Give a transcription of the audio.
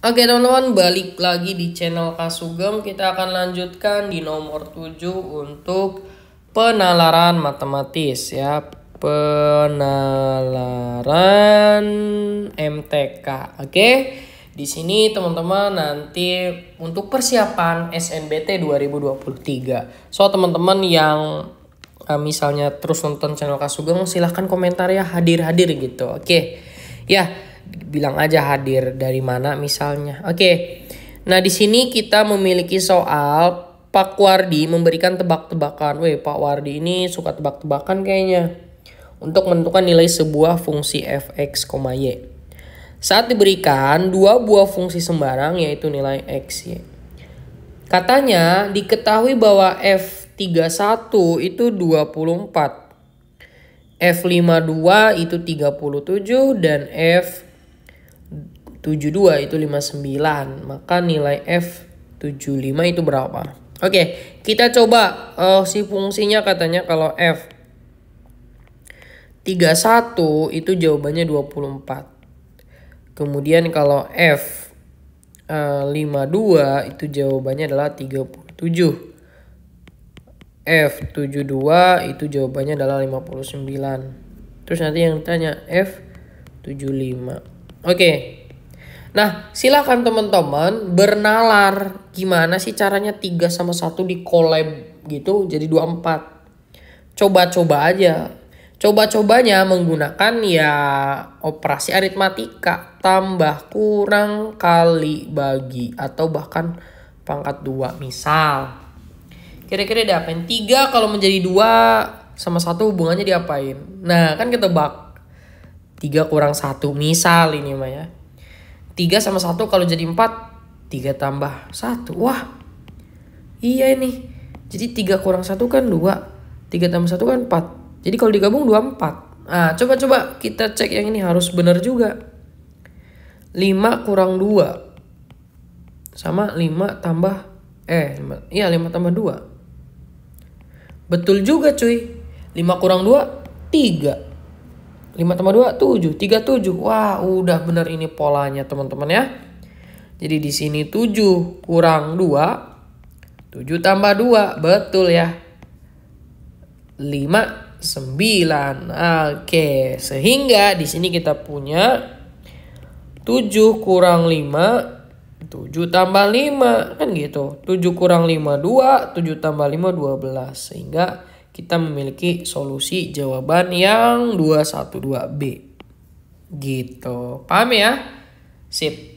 Oke teman-teman balik lagi di channel Kasugem kita akan lanjutkan di nomor 7 untuk penalaran matematis ya penalaran MTK oke di sini teman-teman nanti untuk persiapan SNBT 2023 so teman-teman yang eh, misalnya terus nonton channel Kasugeng silahkan komentar ya hadir-hadir gitu oke ya bilang aja hadir dari mana misalnya. Oke. Okay. Nah, di sini kita memiliki soal Pak Wardi memberikan tebak-tebakan. Weh, Pak Wardi ini suka tebak-tebakan kayaknya. Untuk menentukan nilai sebuah fungsi fx, y. Saat diberikan dua buah fungsi sembarang yaitu nilai x, y. Katanya diketahui bahwa f31 itu 24. F52 itu 37 dan F 72 itu 59, maka nilai F 75 itu berapa? Oke, kita coba uh, si fungsinya katanya kalau F 31 itu jawabannya 24. Kemudian kalau F uh, eh, 52 itu jawabannya adalah 37. F72 itu jawabannya adalah 59. Terus nanti yang tanya F75. Oke. Okay. Nah, silakan teman-teman bernalar gimana sih caranya 3 sama 1 di collab gitu jadi 24. Coba-coba aja. Coba-cobanya menggunakan ya operasi aritmatika tambah kurang kali bagi atau bahkan pangkat 2 misal. Kira-kira diapain? 3 kalau menjadi 2 sama 1 hubungannya diapain? Nah, kan kita bak 3 kurang 1 misal ini mah ya. 3 sama 1 kalau jadi 4 3 tambah 1 wah iya ini jadi 3 kurang 1 kan 2 3 tambah 1 kan 4 jadi kalau digabung 24 nah coba-coba kita cek yang ini harus benar juga 5 kurang 2 sama 5 tambah eh 5, iya 5 tambah 2 betul juga cuy 5 kurang 2 3 5 tambah 2, 7. 3, 7. Wah, udah bener ini polanya teman-teman ya. Jadi di sini 7 kurang 2. 7 tambah 2, betul ya. 5, 9. Oke, sehingga di sini kita punya 7 kurang 5, 7 tambah 5, kan gitu. 7 kurang 5, 2, 7 tambah 5, 12. Sehingga kita memiliki solusi jawaban yang 212B. Gitu. Paham ya? Sip.